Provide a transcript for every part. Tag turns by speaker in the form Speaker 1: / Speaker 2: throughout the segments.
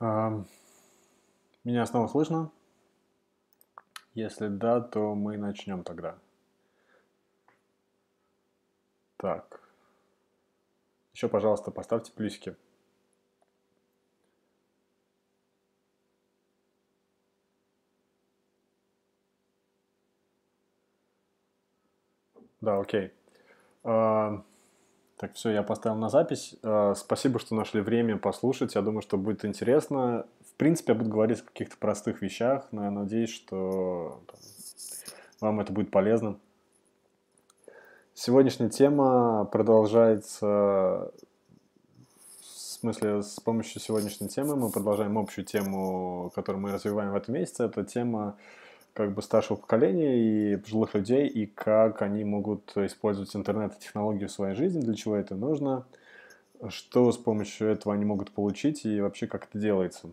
Speaker 1: Меня снова слышно? Если да, то мы начнем тогда. Так. Еще, пожалуйста, поставьте плюсики. Да, окей. Okay. Uh... Так, все, я поставил на запись. Э, спасибо, что нашли время послушать. Я думаю, что будет интересно. В принципе, я буду говорить о каких-то простых вещах, но я надеюсь, что вам это будет полезно. Сегодняшняя тема продолжается... В смысле, с помощью сегодняшней темы мы продолжаем общую тему, которую мы развиваем в этом месяце. Это тема как бы старшего поколения и пожилых людей, и как они могут использовать интернет и технологии в своей жизни, для чего это нужно, что с помощью этого они могут получить и вообще как это делается.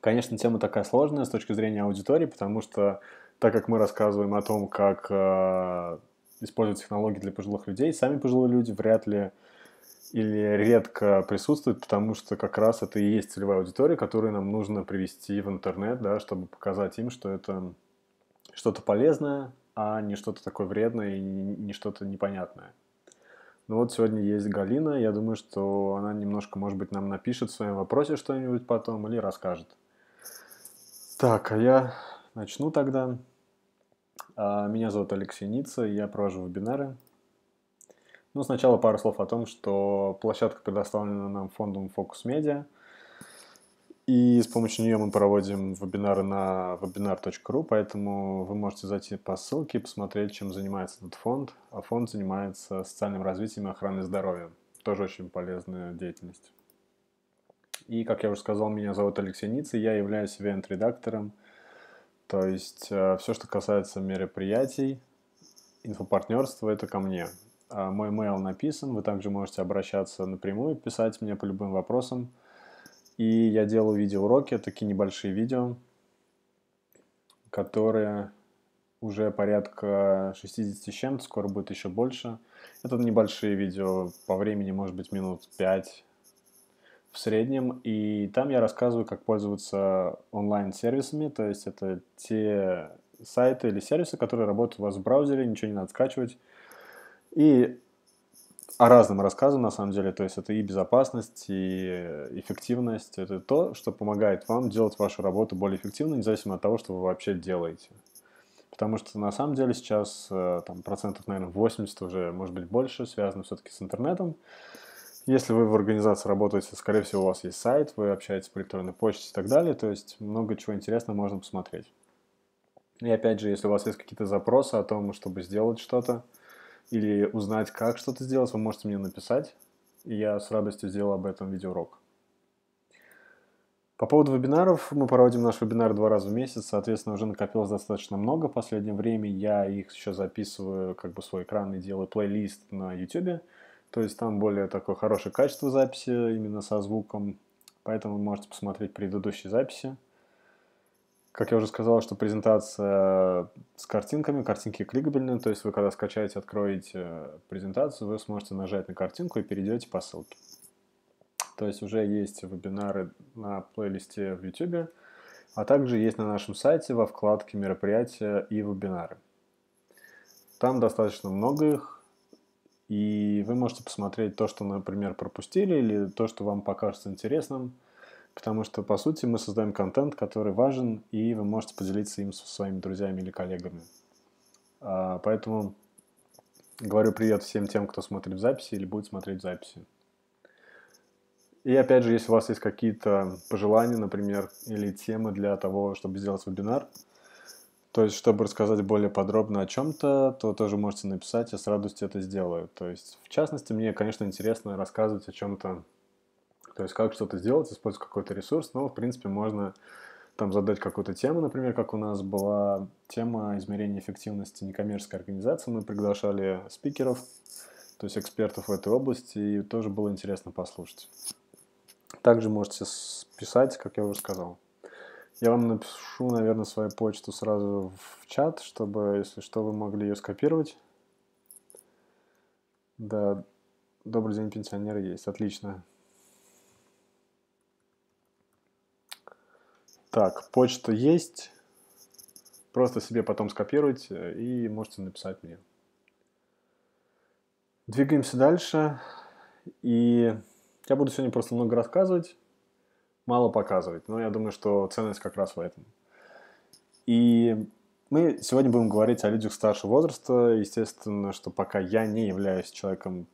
Speaker 1: Конечно, тема такая сложная с точки зрения аудитории, потому что так как мы рассказываем о том, как э, использовать технологии для пожилых людей, сами пожилые люди вряд ли или редко присутствует, потому что как раз это и есть целевая аудитория, которую нам нужно привести в интернет, да, чтобы показать им, что это что-то полезное, а не что-то такое вредное и не что-то непонятное. Ну вот сегодня есть Галина, я думаю, что она немножко, может быть, нам напишет в своем вопросе что-нибудь потом или расскажет. Так, а я начну тогда. А, меня зовут Алексей Ницца, я провожу вебинары, ну, сначала пару слов о том, что площадка предоставлена нам фондом Focus Media, и с помощью нее мы проводим вебинары на webinar.ru, поэтому вы можете зайти по ссылке и посмотреть, чем занимается этот фонд. А фонд занимается социальным развитием и охраной здоровья. Тоже очень полезная деятельность. И, как я уже сказал, меня зовут Алексей Ниц, и я являюсь ивент-редактором. То есть э, все, что касается мероприятий, инфопартнерства, это ко мне. Э, мой mail написан, вы также можете обращаться напрямую, писать мне по любым вопросам. И я делаю видеоуроки, такие небольшие видео, которые уже порядка 60 с чем-то, скоро будет еще больше. Это небольшие видео, по времени может быть минут 5 в среднем. И там я рассказываю, как пользоваться онлайн-сервисами, то есть это те сайты или сервисы, которые работают у вас в браузере, ничего не надо скачивать. И о разном рассказу, на самом деле. То есть это и безопасность, и эффективность. Это то, что помогает вам делать вашу работу более эффективно, независимо от того, что вы вообще делаете. Потому что на самом деле сейчас э, там, процентов, наверное, 80 уже, может быть, больше связано все-таки с интернетом. Если вы в организации работаете, скорее всего, у вас есть сайт, вы общаетесь по электронной почте и так далее. То есть много чего интересного можно посмотреть. И опять же, если у вас есть какие-то запросы о том, чтобы сделать что-то, или узнать, как что-то сделать, вы можете мне написать, и я с радостью сделаю об этом видеоурок. По поводу вебинаров, мы проводим наш вебинар два раза в месяц, соответственно, уже накопилось достаточно много в последнее время. Я их еще записываю как бы свой экран и делаю плейлист на YouTube, то есть там более такое хорошее качество записи именно со звуком, поэтому вы можете посмотреть предыдущие записи. Как я уже сказал, что презентация с картинками, картинки кликабельные, то есть вы когда скачаете, откроете э, презентацию, вы сможете нажать на картинку и перейдете по ссылке. То есть уже есть вебинары на плейлисте в YouTube, а также есть на нашем сайте во вкладке «Мероприятия и вебинары». Там достаточно много их, и вы можете посмотреть то, что, например, пропустили, или то, что вам покажется интересным – потому что, по сути, мы создаем контент, который важен, и вы можете поделиться им со своими друзьями или коллегами. А, поэтому говорю привет всем тем, кто смотрит записи или будет смотреть записи. И опять же, если у вас есть какие-то пожелания, например, или темы для того, чтобы сделать вебинар, то есть, чтобы рассказать более подробно о чем-то, то тоже можете написать, я с радостью это сделаю. То есть, в частности, мне, конечно, интересно рассказывать о чем-то то есть как что-то сделать, использовать какой-то ресурс, но, ну, в принципе, можно там задать какую-то тему, например, как у нас была тема измерения эффективности некоммерческой организации. Мы приглашали спикеров, то есть экспертов в этой области, и тоже было интересно послушать. Также можете писать, как я уже сказал. Я вам напишу, наверное, свою почту сразу в чат, чтобы, если что, вы могли ее скопировать. Да, добрый день, пенсионеры, есть, отлично. Так, почта есть. Просто себе потом скопируйте э, и можете написать мне. Двигаемся дальше. И я буду сегодня просто много рассказывать, мало показывать. Но я думаю, что ценность как раз в этом. И мы сегодня будем говорить о людях старшего возраста. Естественно, что пока я не являюсь человеком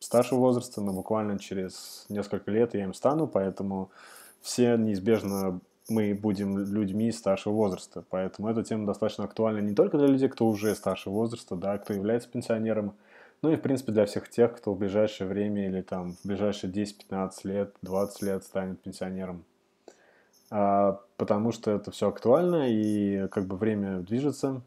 Speaker 1: старшего возраста, но буквально через несколько лет я им стану, поэтому все неизбежно мы будем людьми старшего возраста. Поэтому эта тема достаточно актуальна не только для людей, кто уже старшего возраста, да, кто является пенсионером, ну и, в принципе, для всех тех, кто в ближайшее время или там в ближайшие 10-15 лет, 20 лет станет пенсионером. А, потому что это все актуально, и как бы время движется,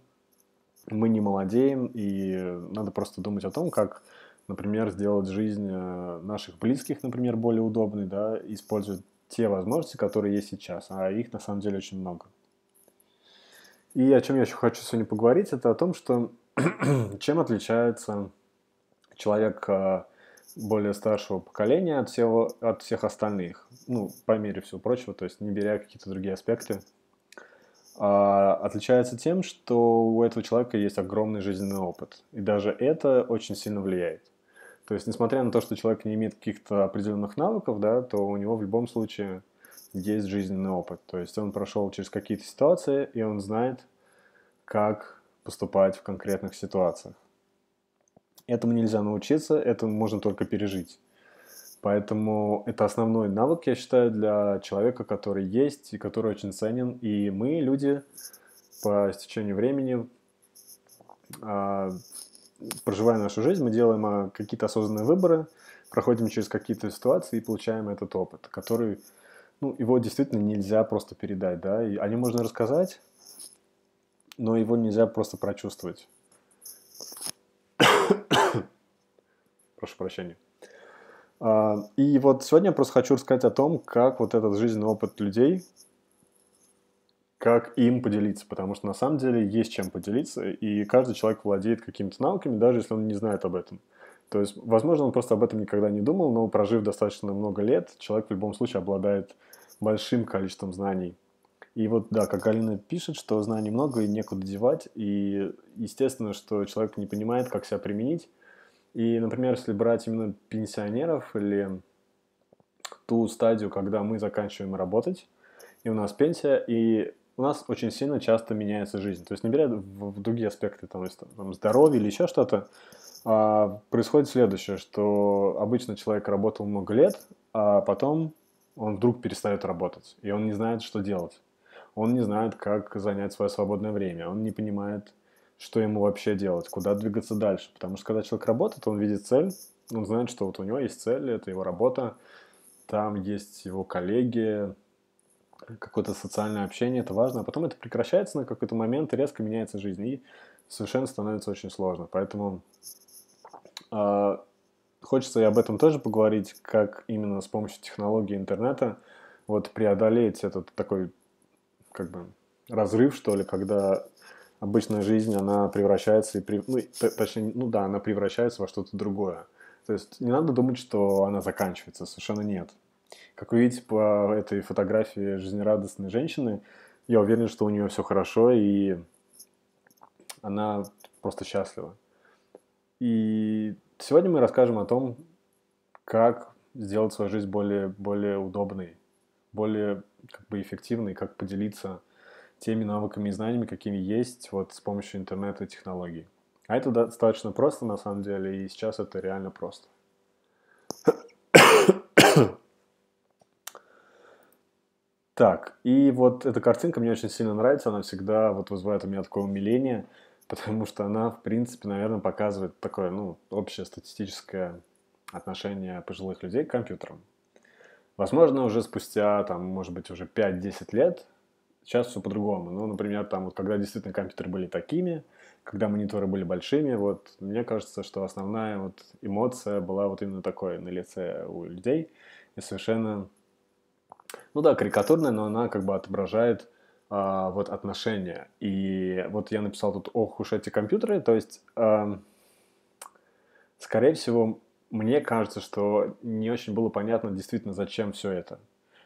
Speaker 1: мы не молодеем, и надо просто думать о том, как, например, сделать жизнь э, наших близких, например, более удобной, да, использовать те возможности, которые есть сейчас, а их на самом деле очень много. И о чем я еще хочу сегодня поговорить, это о том, что чем отличается человек э, более старшего поколения от, всего, от всех остальных, ну, по мере всего прочего, то есть не беря какие-то другие аспекты, а, отличается тем, что у этого человека есть огромный жизненный опыт, и даже это очень сильно влияет. То есть, несмотря на то, что человек не имеет каких-то определенных навыков, да, то у него в любом случае есть жизненный опыт. То есть он прошел через какие-то ситуации, и он знает, как поступать в конкретных ситуациях. Этому нельзя научиться, этому можно только пережить. Поэтому это основной навык, я считаю, для человека, который есть и который очень ценен. И мы, люди, по стечению времени, а, проживая нашу жизнь, мы делаем а, какие-то осознанные выборы, проходим через какие-то ситуации и получаем этот опыт, который, ну, его действительно нельзя просто передать, да, и о нем можно рассказать, но его нельзя просто прочувствовать. Прошу прощения. А, и вот сегодня я просто хочу рассказать о том, как вот этот жизненный опыт людей, как им поделиться, потому что на самом деле есть чем поделиться, и каждый человек владеет какими-то навыками, даже если он не знает об этом. То есть, возможно, он просто об этом никогда не думал, но прожив достаточно много лет, человек в любом случае обладает большим количеством знаний. И вот, да, как Галина пишет, что знаний много и некуда девать, и естественно, что человек не понимает, как себя применить. И, например, если брать именно пенсионеров или ту стадию, когда мы заканчиваем работать, и у нас пенсия, и у нас очень сильно часто меняется жизнь. То есть не беря в, в другие аспекты, там, есть, там здоровье или еще что-то, а, происходит следующее, что обычно человек работал много лет, а потом он вдруг перестает работать, и он не знает, что делать. Он не знает, как занять свое свободное время, он не понимает, что ему вообще делать, куда двигаться дальше. Потому что когда человек работает, он видит цель, он знает, что вот у него есть цель, это его работа, там есть его коллеги, какое-то социальное общение, это важно, а потом это прекращается на какой-то момент, и резко меняется жизнь, и совершенно становится очень сложно. Поэтому э, хочется и об этом тоже поговорить, как именно с помощью технологии интернета вот преодолеть этот такой как бы разрыв, что ли, когда обычная жизнь, она превращается, и при... ну, точнее, ну да, она превращается во что-то другое. То есть не надо думать, что она заканчивается, совершенно нет. Как вы видите по этой фотографии жизнерадостной женщины, я уверен, что у нее все хорошо, и она просто счастлива. И сегодня мы расскажем о том, как сделать свою жизнь более, более удобной, более как бы, эффективной, как поделиться теми навыками и знаниями, какими есть вот с помощью интернета и технологий. А это достаточно просто на самом деле, и сейчас это реально просто. Так, и вот эта картинка мне очень сильно нравится, она всегда вот вызывает у меня такое умиление, потому что она, в принципе, наверное, показывает такое, ну, общее статистическое отношение пожилых людей к компьютерам. Возможно, уже спустя, там, может быть, уже 5-10 лет сейчас все по-другому. Ну, например, там, вот, когда действительно компьютеры были такими, когда мониторы были большими, вот, мне кажется, что основная вот эмоция была вот именно такой на лице у людей, и совершенно ну да, карикатурная, но она как бы отображает а, вот отношения. И вот я написал тут, ох уж эти компьютеры, то есть, а, скорее всего, мне кажется, что не очень было понятно действительно, зачем все это.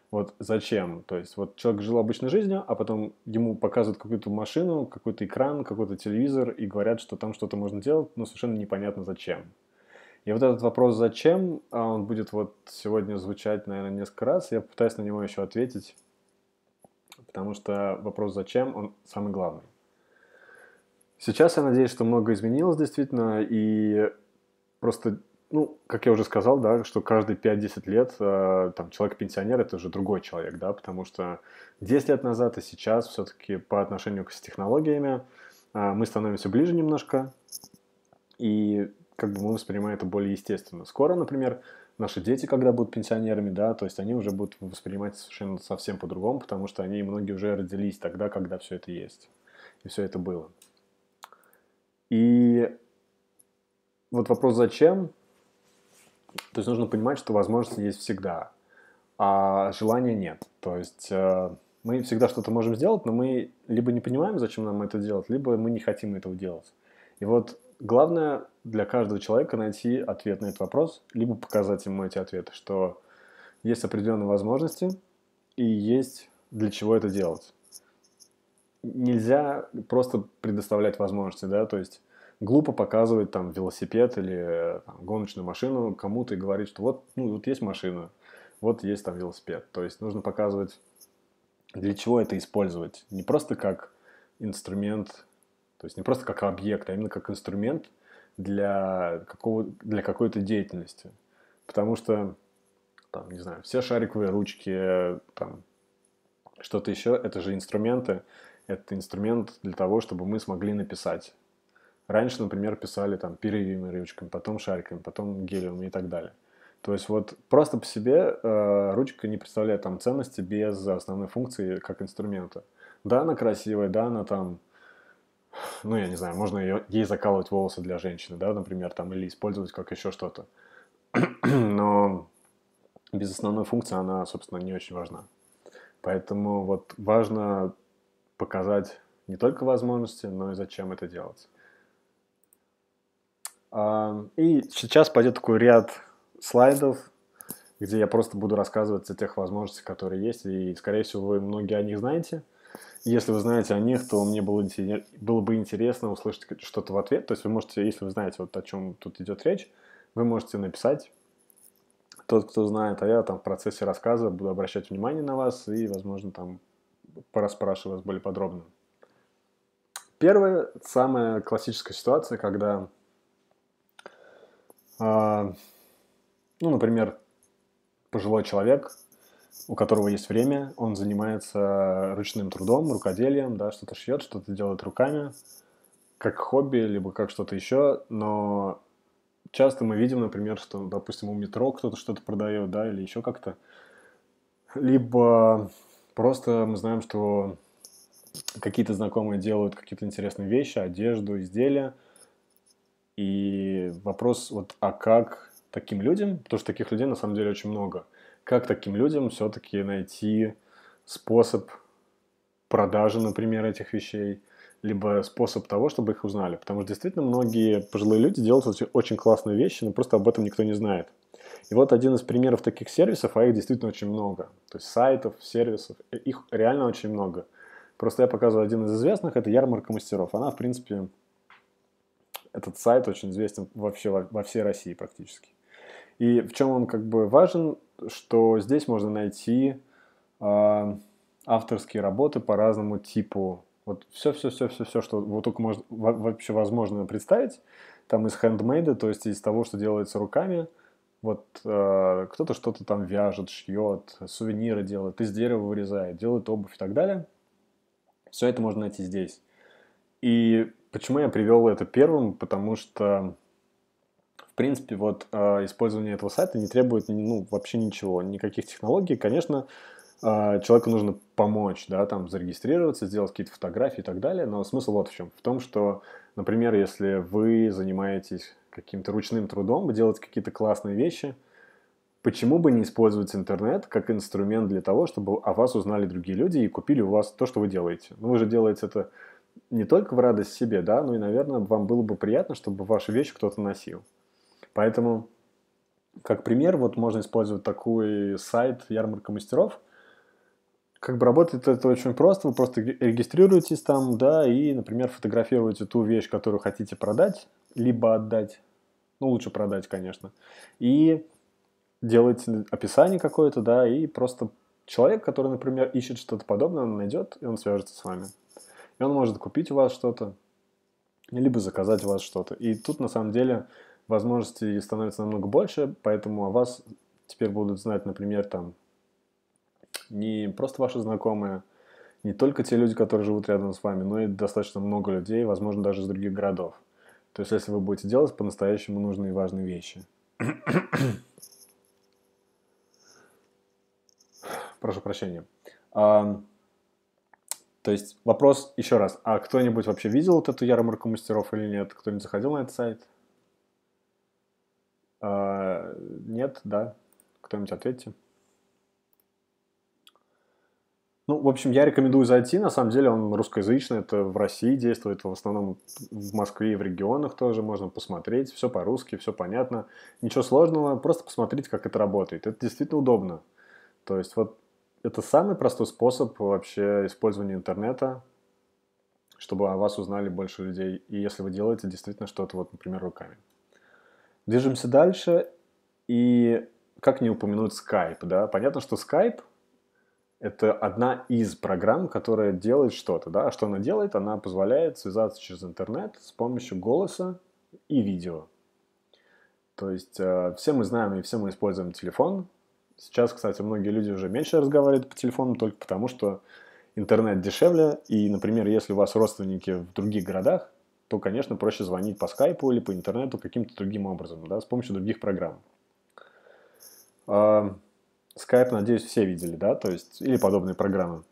Speaker 1: Вот зачем? То есть вот человек жил обычной жизнью, а потом ему показывают какую-то машину, какой-то экран, какой-то телевизор и говорят, что там что-то можно делать, но совершенно непонятно зачем. И вот этот вопрос «зачем?», а он будет вот сегодня звучать, наверное, несколько раз. Я попытаюсь на него еще ответить, потому что вопрос «зачем?» он самый главный. Сейчас я надеюсь, что много изменилось действительно, и просто, ну, как я уже сказал, да, что каждые 5-10 лет а, там человек-пенсионер это уже другой человек, да, потому что 10 лет назад и сейчас все-таки по отношению к технологиями а, мы становимся ближе немножко, и как бы мы воспринимаем это более естественно. Скоро, например, наши дети, когда будут пенсионерами, да, то есть они уже будут воспринимать совершенно совсем по-другому, потому что они многие уже родились тогда, когда все это есть. И все это было. И вот вопрос зачем? То есть нужно понимать, что возможности есть всегда, а желания нет. То есть э, мы всегда что-то можем сделать, но мы либо не понимаем, зачем нам это делать, либо мы не хотим этого делать. И вот главное для каждого человека найти ответ на этот вопрос, либо показать ему эти ответы, что есть определенные возможности и есть для чего это делать. Нельзя просто предоставлять возможности, да, то есть глупо показывать там велосипед или э, там, гоночную машину кому-то и говорить, что вот, ну, вот есть машина, вот есть там велосипед. То есть нужно показывать, для чего это использовать. Не просто как инструмент, то есть не просто как объект, а именно как инструмент для, какого, для какой-то деятельности. Потому что, там, не знаю, все шариковые ручки, там, что-то еще, это же инструменты. Это инструмент для того, чтобы мы смогли написать. Раньше, например, писали там перьевыми ручками, потом шариками, потом гелевыми и так далее. То есть вот просто по себе э, ручка не представляет там ценности без основной функции как инструмента. Да, она красивая, да, она там ну, я не знаю, можно ее, ей закалывать волосы для женщины, да, например, там, или использовать как еще что-то. Но без основной функции она, собственно, не очень важна. Поэтому вот важно показать не только возможности, но и зачем это делать. А, и сейчас пойдет такой ряд слайдов, где я просто буду рассказывать о тех возможностях, которые есть, и, скорее всего, вы многие о них знаете – если вы знаете о них, то мне было, было бы интересно услышать что-то в ответ. То есть вы можете, если вы знаете, вот о чем тут идет речь, вы можете написать. Тот, кто знает, а я там в процессе рассказа буду обращать внимание на вас и, возможно, там пораспрашиваю вас более подробно. Первая, самая классическая ситуация, когда, э, ну, например, пожилой человек у которого есть время, он занимается ручным трудом, рукоделием, да, что-то шьет, что-то делает руками, как хобби, либо как что-то еще, но часто мы видим, например, что, допустим, у метро кто-то что-то продает, да, или еще как-то, либо просто мы знаем, что какие-то знакомые делают какие-то интересные вещи, одежду, изделия, и вопрос вот, а как таким людям, потому что таких людей на самом деле очень много – как таким людям все-таки найти способ продажи, например, этих вещей, либо способ того, чтобы их узнали. Потому что действительно многие пожилые люди делают очень классные вещи, но просто об этом никто не знает. И вот один из примеров таких сервисов, а их действительно очень много. То есть сайтов, сервисов, э, их реально очень много. Просто я показываю один из известных, это ярмарка мастеров. Она, в принципе, этот сайт очень известен вообще во, во всей России практически. И в чем он как бы важен? что здесь можно найти э, авторские работы по разному типу. Вот все-все-все-все-все, что вот только может, вообще возможно представить, там из хендмейда, то есть из того, что делается руками, вот э, кто-то что-то там вяжет, шьет, сувениры делает, из дерева вырезает, делает обувь и так далее. Все это можно найти здесь. И почему я привел это первым? Потому что принципе, вот а, использование этого сайта не требует ну, вообще ничего, никаких технологий. Конечно, а, человеку нужно помочь, да, там зарегистрироваться, сделать какие-то фотографии и так далее, но смысл вот в чем. В том, что, например, если вы занимаетесь каким-то ручным трудом, вы делаете какие-то классные вещи, почему бы не использовать интернет как инструмент для того, чтобы о вас узнали другие люди и купили у вас то, что вы делаете? Ну, вы же делаете это не только в радость себе, да, но и, наверное, вам было бы приятно, чтобы вашу вещь кто-то носил. Поэтому, как пример, вот можно использовать такой сайт «Ярмарка мастеров», как бы работает это очень просто. Вы просто регистрируетесь там, да, и, например, фотографируете ту вещь, которую хотите продать, либо отдать. Ну, лучше продать, конечно. И делаете описание какое-то, да, и просто человек, который, например, ищет что-то подобное, он найдет, и он свяжется с вами. И он может купить у вас что-то, либо заказать у вас что-то. И тут, на самом деле, возможностей становится намного больше, поэтому о вас теперь будут знать, например, там не просто ваши знакомые, не только те люди, которые живут рядом с вами, но и достаточно много людей, возможно, даже из других городов. То есть, если вы будете делать по-настоящему нужные и важные вещи. Прошу прощения. А, то есть вопрос еще раз. А кто-нибудь вообще видел вот эту ярмарку мастеров или нет? Кто-нибудь заходил на этот сайт? А, нет, да. Кто-нибудь ответьте. Ну, в общем, я рекомендую зайти. На самом деле он русскоязычный, это в России действует, в основном в Москве и в регионах тоже можно посмотреть. Все по-русски, все понятно. Ничего сложного, просто посмотрите, как это работает. Это действительно удобно. То есть вот это самый простой способ вообще использования интернета, чтобы о вас узнали больше людей, и если вы делаете действительно что-то, вот, например, руками. Движемся дальше. И как не упомянуть Skype, да? Понятно, что Skype это одна из программ, которая делает что-то, да? А что она делает? Она позволяет связаться через интернет с помощью голоса и видео. То есть э, все мы знаем и все мы используем телефон. Сейчас, кстати, многие люди уже меньше разговаривают по телефону только потому, что интернет дешевле. И, например, если у вас родственники в других городах, то, конечно, проще звонить по скайпу или по интернету каким-то другим образом, да, с помощью других программ. А, скайп, надеюсь, все видели, да, то есть, или подобные программы.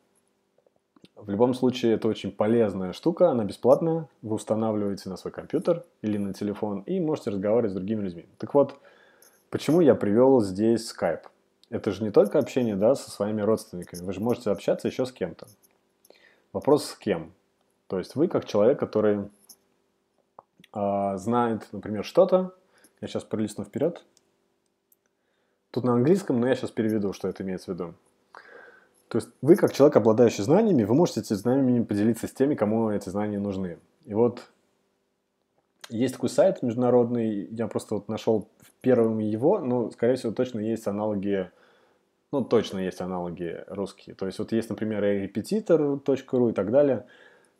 Speaker 1: В любом случае, это очень полезная штука, она бесплатная, вы устанавливаете на свой компьютер или на телефон и можете разговаривать с другими людьми. Так вот, почему я привел здесь Skype? Это же не только общение, да, со своими родственниками, вы же можете общаться еще с кем-то. Вопрос с кем? То есть вы как человек, который а, знает, например, что-то. Я сейчас пролистну вперед. Тут на английском, но я сейчас переведу, что это имеется в виду. То есть вы, как человек, обладающий знаниями, вы можете эти знаниями поделиться с теми, кому эти знания нужны. И вот есть такой сайт международный, я просто вот нашел первым его, но, скорее всего, точно есть аналоги, ну, точно есть аналоги русские. То есть вот есть, например, repetitor.ru и так далее.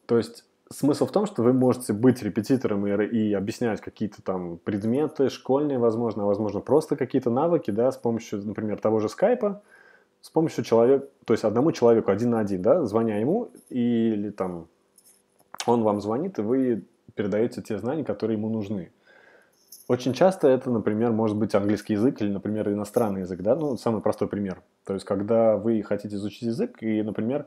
Speaker 1: То есть смысл в том, что вы можете быть репетитором и, и объяснять какие-то там предметы школьные, возможно, а возможно просто какие-то навыки, да, с помощью, например, того же скайпа, с помощью человека, то есть одному человеку один на один, да, звоня ему, или там он вам звонит, и вы передаете те знания, которые ему нужны. Очень часто это, например, может быть английский язык или, например, иностранный язык, да, ну, самый простой пример. То есть, когда вы хотите изучить язык, и, например,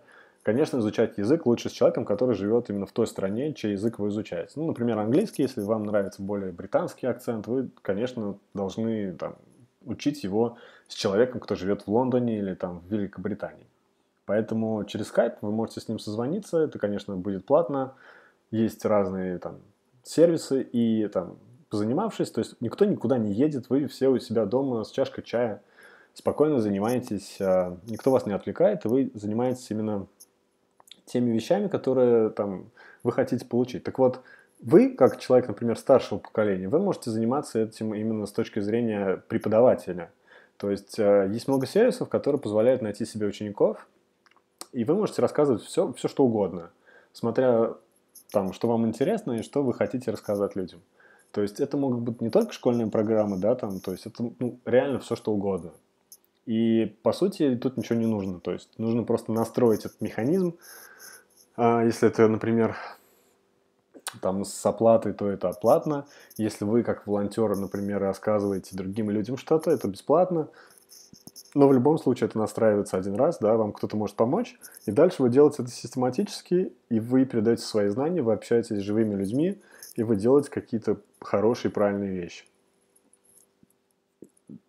Speaker 1: Конечно, изучать язык лучше с человеком, который живет именно в той стране, чей язык вы изучаете. Ну, например, английский, если вам нравится более британский акцент, вы, конечно, должны там, учить его с человеком, кто живет в Лондоне или там в Великобритании. Поэтому через Skype вы можете с ним созвониться, это, конечно, будет платно. Есть разные там сервисы и там позанимавшись, то есть никто никуда не едет, вы все у себя дома с чашкой чая спокойно занимаетесь, а, никто вас не отвлекает, и вы занимаетесь именно теми вещами, которые там вы хотите получить. Так вот, вы, как человек, например, старшего поколения, вы можете заниматься этим именно с точки зрения преподавателя. То есть э, есть много сервисов, которые позволяют найти себе учеников, и вы можете рассказывать все, все что угодно, смотря там, что вам интересно и что вы хотите рассказать людям. То есть это могут быть не только школьные программы, да, там, то есть это ну, реально все что угодно. И, по сути, тут ничего не нужно. То есть нужно просто настроить этот механизм. А если это, например, там с оплатой, то это платно. Если вы, как волонтеры, например, рассказываете другим людям что-то, это бесплатно. Но в любом случае это настраивается один раз, да, вам кто-то может помочь, и дальше вы делаете это систематически, и вы передаете свои знания, вы общаетесь с живыми людьми, и вы делаете какие-то хорошие, правильные вещи.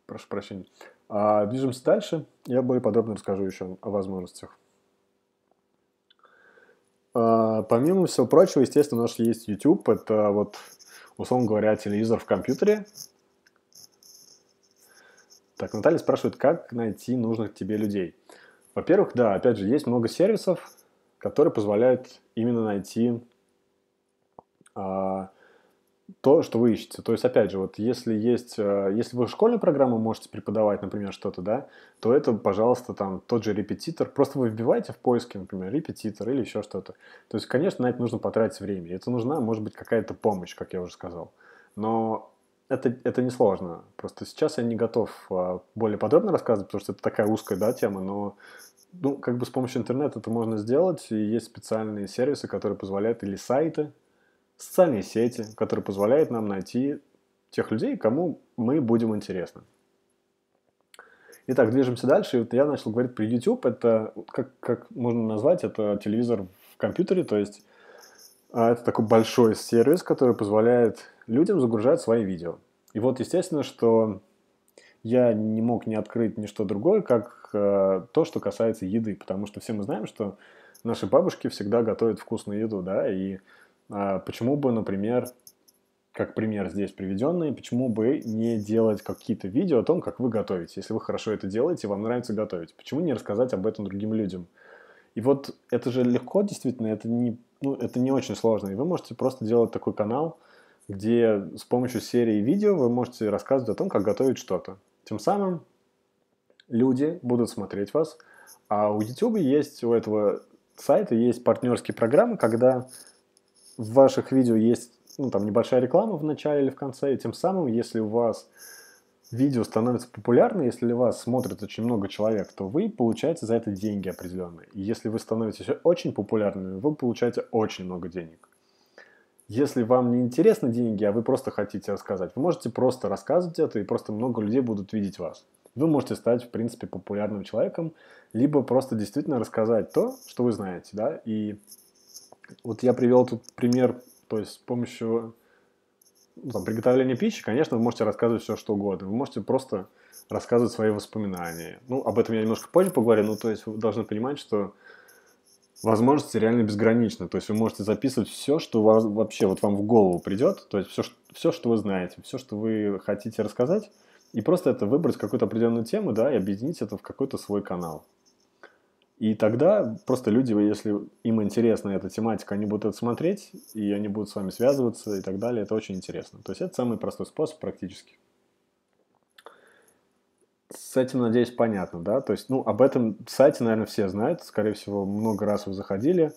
Speaker 1: Прошу прощения. А движемся дальше. Я более подробно расскажу еще о возможностях. А, помимо всего прочего, естественно, у нас есть YouTube. Это вот, условно говоря, телевизор в компьютере. Так, Наталья спрашивает, как найти нужных тебе людей. Во-первых, да, опять же, есть много сервисов, которые позволяют именно найти а, то, что вы ищете. То есть, опять же, вот если есть, э, если вы в школьной программу можете преподавать, например, что-то, да, то это, пожалуйста, там тот же репетитор. Просто вы вбиваете в поиске, например, репетитор или еще что-то. То есть, конечно, на это нужно потратить время. Это нужна, может быть, какая-то помощь, как я уже сказал. Но это, это несложно. Просто сейчас я не готов э, более подробно рассказывать, потому что это такая узкая да, тема, но ну, как бы с помощью интернета это можно сделать, и есть специальные сервисы, которые позволяют, или сайты, социальные сети, которые позволяют нам найти тех людей, кому мы будем интересны. Итак, движемся дальше. И вот я начал говорить про YouTube. Это, как, как можно назвать, это телевизор в компьютере. То есть а, это такой большой сервис, который позволяет людям загружать свои видео. И вот, естественно, что я не мог не открыть ничто другое, как э, то, что касается еды. Потому что все мы знаем, что наши бабушки всегда готовят вкусную еду, да, и а почему бы, например, как пример здесь приведенный, почему бы не делать какие-то видео о том, как вы готовите? Если вы хорошо это делаете, вам нравится готовить, почему не рассказать об этом другим людям? И вот это же легко, действительно, это не, ну, это не очень сложно. И вы можете просто делать такой канал, где с помощью серии видео вы можете рассказывать о том, как готовить что-то. Тем самым люди будут смотреть вас. А у YouTube есть, у этого сайта есть партнерские программы, когда в ваших видео есть ну, там небольшая реклама в начале или в конце, и тем самым, если у вас видео становится популярно, если вас смотрит очень много человек, то вы получаете за это деньги определенные. И если вы становитесь очень популярными, вы получаете очень много денег. Если вам не интересны деньги, а вы просто хотите рассказать, вы можете просто рассказывать это, и просто много людей будут видеть вас. Вы можете стать, в принципе, популярным человеком, либо просто действительно рассказать то, что вы знаете, да, и вот я привел тут пример, то есть с помощью ну, там, приготовления пищи, конечно, вы можете рассказывать все, что угодно. Вы можете просто рассказывать свои воспоминания. Ну, об этом я немножко позже поговорю, но то есть вы должны понимать, что возможности реально безграничны. То есть вы можете записывать все, что вас, вообще вот вам в голову придет, то есть все, все, что вы знаете, все, что вы хотите рассказать, и просто это выбрать какую-то определенную тему, да, и объединить это в какой-то свой канал. И тогда просто люди, если им интересна эта тематика, они будут это смотреть, и они будут с вами связываться и так далее. Это очень интересно. То есть это самый простой способ практически. С этим, надеюсь, понятно, да? То есть, ну, об этом сайте, наверное, все знают. Скорее всего, много раз вы заходили.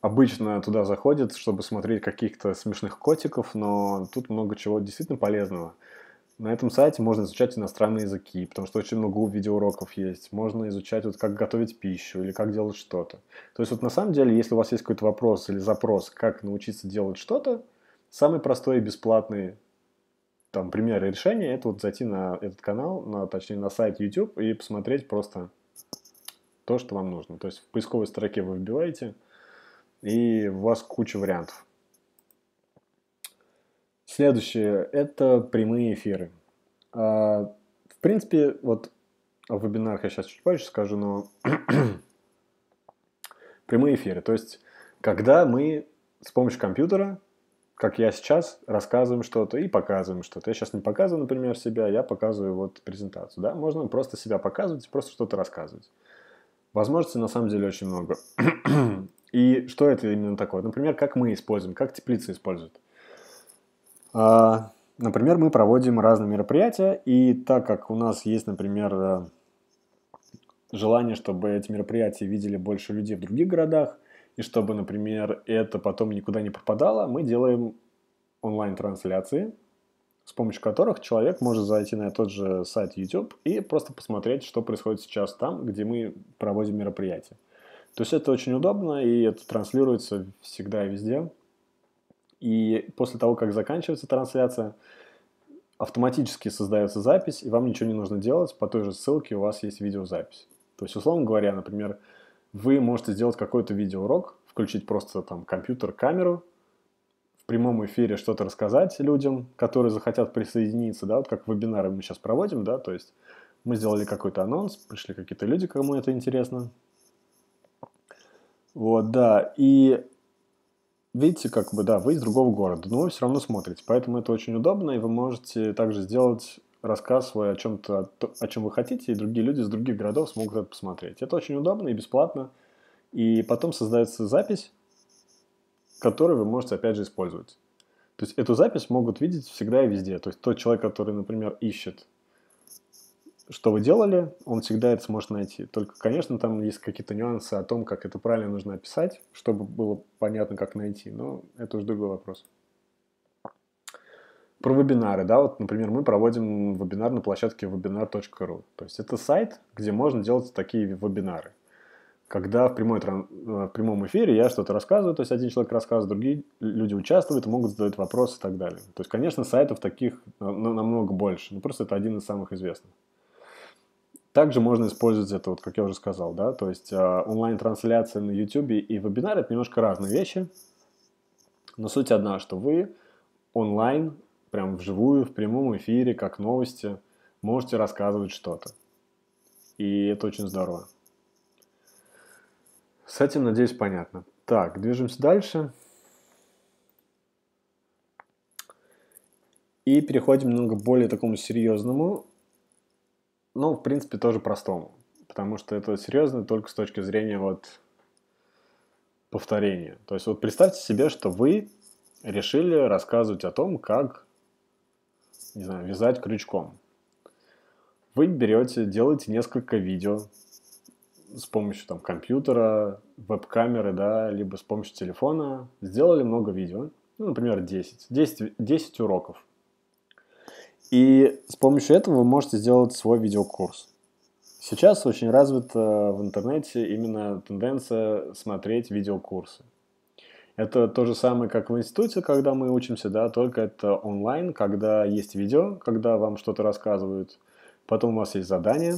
Speaker 1: Обычно туда заходят, чтобы смотреть каких-то смешных котиков, но тут много чего действительно полезного – на этом сайте можно изучать иностранные языки, потому что очень много видеоуроков есть. Можно изучать, вот, как готовить пищу или как делать что-то. То есть, вот на самом деле, если у вас есть какой-то вопрос или запрос, как научиться делать что-то, самый простой и бесплатный там примеры решения, это вот зайти на этот канал, на, точнее на сайт YouTube и посмотреть просто то, что вам нужно. То есть в поисковой строке вы вбиваете, и у вас куча вариантов. Следующее – это прямые эфиры. А, в принципе, вот о вебинарах я сейчас чуть позже скажу, но прямые эфиры. То есть, когда мы с помощью компьютера, как я сейчас, рассказываем что-то и показываем что-то. Я сейчас не показываю, например, себя, я показываю вот презентацию. Да? Можно просто себя показывать, просто что-то рассказывать. Возможностей на самом деле очень много. и что это именно такое? Например, как мы используем, как теплицы используют. А, например, мы проводим разные мероприятия, и так как у нас есть, например, э, желание, чтобы эти мероприятия видели больше людей в других городах, и чтобы, например, это потом никуда не попадало, мы делаем онлайн-трансляции, с помощью которых человек может зайти на тот же сайт YouTube и просто посмотреть, что происходит сейчас там, где мы проводим мероприятия. То есть это очень удобно, и это транслируется всегда и везде. И после того, как заканчивается трансляция, автоматически создается запись, и вам ничего не нужно делать. По той же ссылке у вас есть видеозапись. То есть, условно говоря, например, вы можете сделать какой-то видеоурок, включить просто там компьютер, камеру, в прямом эфире что-то рассказать людям, которые захотят присоединиться, да, вот как вебинары мы сейчас проводим, да, то есть мы сделали какой-то анонс, пришли какие-то люди, кому это интересно. Вот, да, и видите, как бы, да, вы из другого города, но вы все равно смотрите, поэтому это очень удобно, и вы можете также сделать рассказ свой о чем-то, о чем вы хотите, и другие люди из других городов смогут это посмотреть. Это очень удобно и бесплатно, и потом создается запись, которую вы можете, опять же, использовать. То есть эту запись могут видеть всегда и везде. То есть тот человек, который, например, ищет что вы делали, он всегда это сможет найти. Только, конечно, там есть какие-то нюансы о том, как это правильно нужно описать, чтобы было понятно, как найти, но это уже другой вопрос. Про вебинары, да, вот, например, мы проводим вебинар на площадке webinar.ru. То есть это сайт, где можно делать такие вебинары. Когда в, прямой, э, в прямом эфире я что-то рассказываю, то есть один человек рассказывает, другие люди участвуют, могут задавать вопросы и так далее. То есть, конечно, сайтов таких э, намного больше, но ну, просто это один из самых известных. Также можно использовать это, вот как я уже сказал, да, то есть э, онлайн-трансляция на YouTube и вебинары это немножко разные вещи, но суть одна, что вы онлайн, прям вживую, в прямом эфире, как новости, можете рассказывать что-то. И это очень здорово. С этим, надеюсь, понятно. Так, движемся дальше. И переходим немного более такому серьезному ну, в принципе, тоже простому. Потому что это серьезно только с точки зрения вот повторения. То есть вот представьте себе, что вы решили рассказывать о том, как, не знаю, вязать крючком. Вы берете, делаете несколько видео с помощью там компьютера, веб-камеры, да, либо с помощью телефона. Сделали много видео, ну, например, 10. 10, 10 уроков – и с помощью этого вы можете сделать свой видеокурс. Сейчас очень развита в интернете именно тенденция смотреть видеокурсы. Это то же самое, как в институте, когда мы учимся, да, только это онлайн, когда есть видео, когда вам что-то рассказывают, потом у вас есть задание,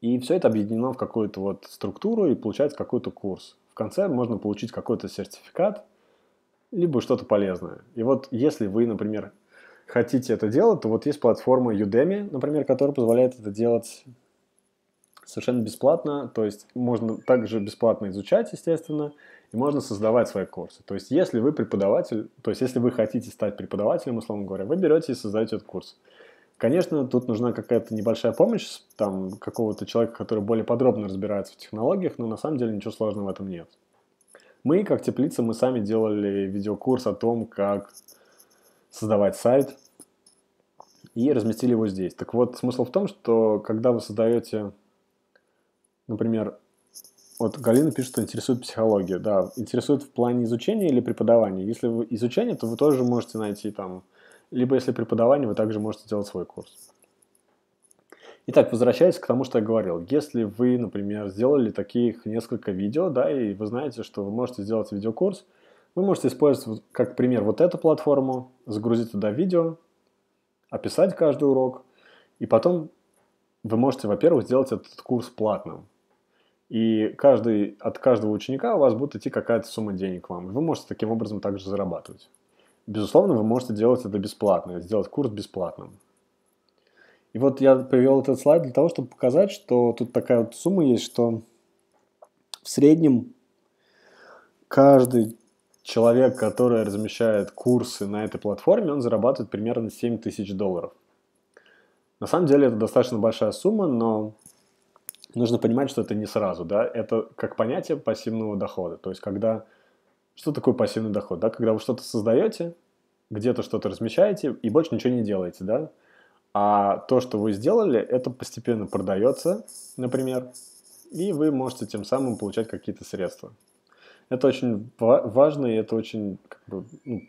Speaker 1: и все это объединено в какую-то вот структуру и получается какой-то курс. В конце можно получить какой-то сертификат, либо что-то полезное. И вот если вы, например, хотите это делать, то вот есть платформа Udemy, например, которая позволяет это делать совершенно бесплатно, то есть можно также бесплатно изучать, естественно, и можно создавать свои курсы. То есть если вы преподаватель, то есть если вы хотите стать преподавателем, условно говоря, вы берете и создаете этот курс. Конечно, тут нужна какая-то небольшая помощь, там, какого-то человека, который более подробно разбирается в технологиях, но на самом деле ничего сложного в этом нет. Мы, как теплица, мы сами делали видеокурс о том, как создавать сайт и разместили его здесь. Так вот, смысл в том, что когда вы создаете, например, вот Галина пишет, что интересует психология. Да, интересует в плане изучения или преподавания. Если вы изучение, то вы тоже можете найти там... Либо если преподавание, вы также можете сделать свой курс. Итак, возвращаясь к тому, что я говорил. Если вы, например, сделали таких несколько видео, да, и вы знаете, что вы можете сделать видеокурс, вы можете использовать как пример вот эту платформу, загрузить туда видео, описать каждый урок, и потом вы можете, во-первых, сделать этот курс платным. И каждый, от каждого ученика у вас будет идти какая-то сумма денег вам. И вы можете таким образом также зарабатывать. Безусловно, вы можете делать это бесплатно, сделать курс бесплатным. И вот я привел этот слайд для того, чтобы показать, что тут такая вот сумма есть, что в среднем каждый человек, который размещает курсы на этой платформе, он зарабатывает примерно 7 тысяч долларов. На самом деле это достаточно большая сумма, но нужно понимать, что это не сразу, да, это как понятие пассивного дохода, то есть когда, что такое пассивный доход, да, когда вы что-то создаете, где-то что-то размещаете и больше ничего не делаете, да, а то, что вы сделали, это постепенно продается, например, и вы можете тем самым получать какие-то средства это очень важно, и это очень как бы, ну,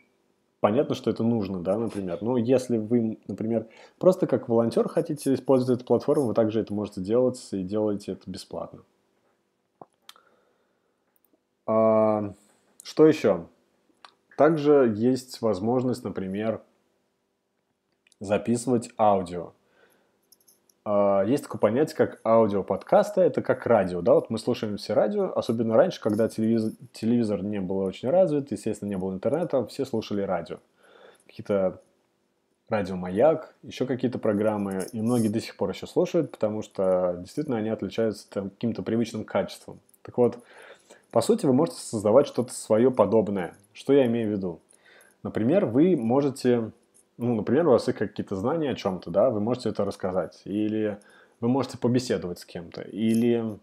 Speaker 1: понятно, что это нужно, да, например. Но если вы, например, просто как волонтер хотите использовать эту платформу, вы также это можете делать и делаете это бесплатно. А, что еще? Также есть возможность, например, записывать аудио. А, есть такое понятие, как аудиоподкасты, это как радио, да, вот мы слушаем все радио, особенно раньше, когда телевизор, телевизор не был очень развит, естественно, не было интернета, все слушали радио. Какие-то радио «Маяк», еще какие-то программы, и многие до сих пор еще слушают, потому что действительно они отличаются там, каким-то привычным качеством. Так вот, по сути, вы можете создавать что-то свое подобное. Что я имею в виду? Например, вы можете ну, например, у вас есть какие-то знания о чем-то, да, вы можете это рассказать, или вы можете побеседовать с кем-то, или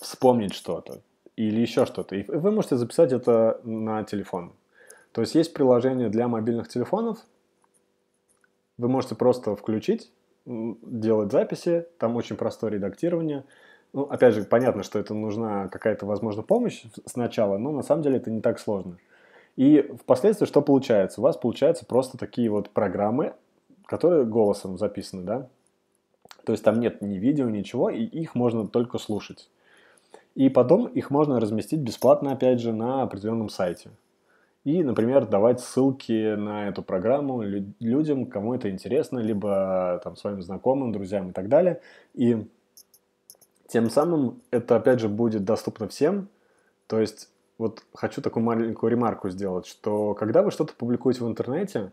Speaker 1: вспомнить что-то, или еще что-то. И вы можете записать это на телефон. То есть есть приложение для мобильных телефонов, вы можете просто включить, делать записи, там очень простое редактирование. Ну, опять же, понятно, что это нужна какая-то, возможно, помощь сначала, но на самом деле это не так сложно. И впоследствии что получается? У вас получаются просто такие вот программы, которые голосом записаны, да? То есть там нет ни видео, ничего, и их можно только слушать. И потом их можно разместить бесплатно, опять же, на определенном сайте. И, например, давать ссылки на эту программу людям, кому это интересно, либо там своим знакомым, друзьям и так далее. И тем самым это, опять же, будет доступно всем. То есть вот хочу такую маленькую ремарку сделать, что когда вы что-то публикуете в интернете,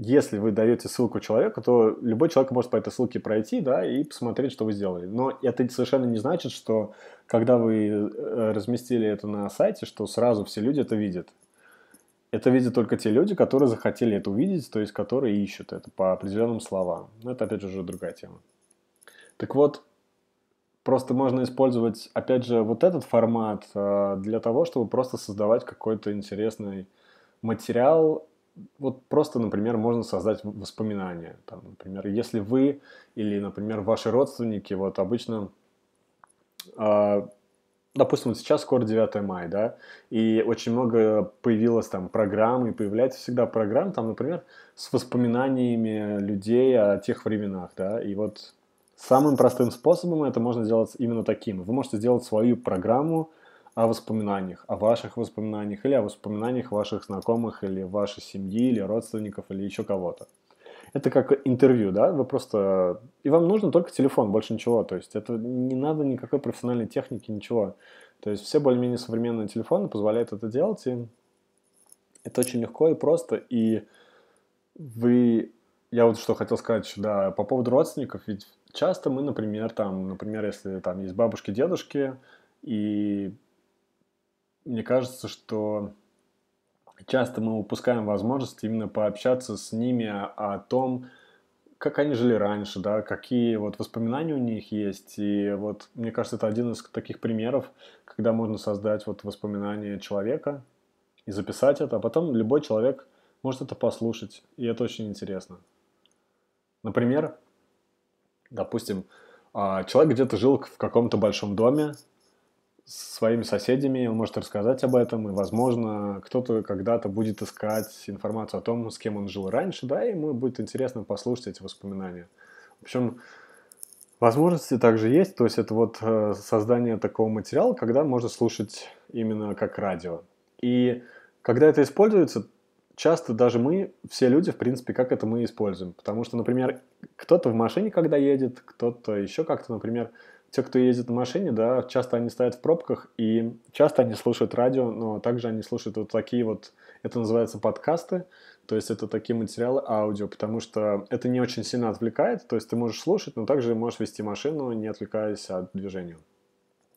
Speaker 1: если вы даете ссылку человеку, то любой человек может по этой ссылке пройти, да, и посмотреть, что вы сделали. Но это совершенно не значит, что когда вы э, разместили это на сайте, что сразу все люди это видят. Это видят только те люди, которые захотели это увидеть, то есть которые ищут это по определенным словам. Но это, опять же, уже другая тема. Так вот, Просто можно использовать, опять же, вот этот формат э, для того, чтобы просто создавать какой-то интересный материал. Вот просто, например, можно создать воспоминания. Там, например, если вы или, например, ваши родственники, вот обычно, э, допустим, вот сейчас скоро 9 мая, да, и очень много появилось там программ, и появляется всегда программ, там, например, с воспоминаниями людей о тех временах, да, и вот Самым простым способом это можно сделать именно таким. Вы можете сделать свою программу о воспоминаниях, о ваших воспоминаниях или о воспоминаниях ваших знакомых или вашей семьи или родственников или еще кого-то. Это как интервью, да, вы просто... И вам нужно только телефон, больше ничего. То есть это не надо никакой профессиональной техники, ничего. То есть все более-менее современные телефоны позволяют это делать, и это очень легко и просто. И вы... Я вот что хотел сказать да, по поводу родственников, ведь Часто мы, например, там, например, если там есть бабушки, дедушки, и мне кажется, что часто мы упускаем возможность именно пообщаться с ними о том, как они жили раньше, да, какие вот воспоминания у них есть. И вот, мне кажется, это один из таких примеров, когда можно создать вот воспоминания человека и записать это, а потом любой человек может это послушать, и это очень интересно. Например, Допустим, а, человек где-то жил в каком-то большом доме с своими соседями, он может рассказать об этом, и, возможно, кто-то когда-то будет искать информацию о том, с кем он жил раньше, да, и ему будет интересно послушать эти воспоминания. В общем, возможности также есть, то есть это вот э, создание такого материала, когда можно слушать именно как радио. И когда это используется, часто даже мы, все люди, в принципе, как это мы используем. Потому что, например, кто-то в машине, когда едет, кто-то еще как-то, например, те, кто ездит в машине, да, часто они стоят в пробках, и часто они слушают радио, но также они слушают вот такие вот, это называется подкасты, то есть это такие материалы аудио, потому что это не очень сильно отвлекает, то есть ты можешь слушать, но также можешь вести машину, не отвлекаясь от движения.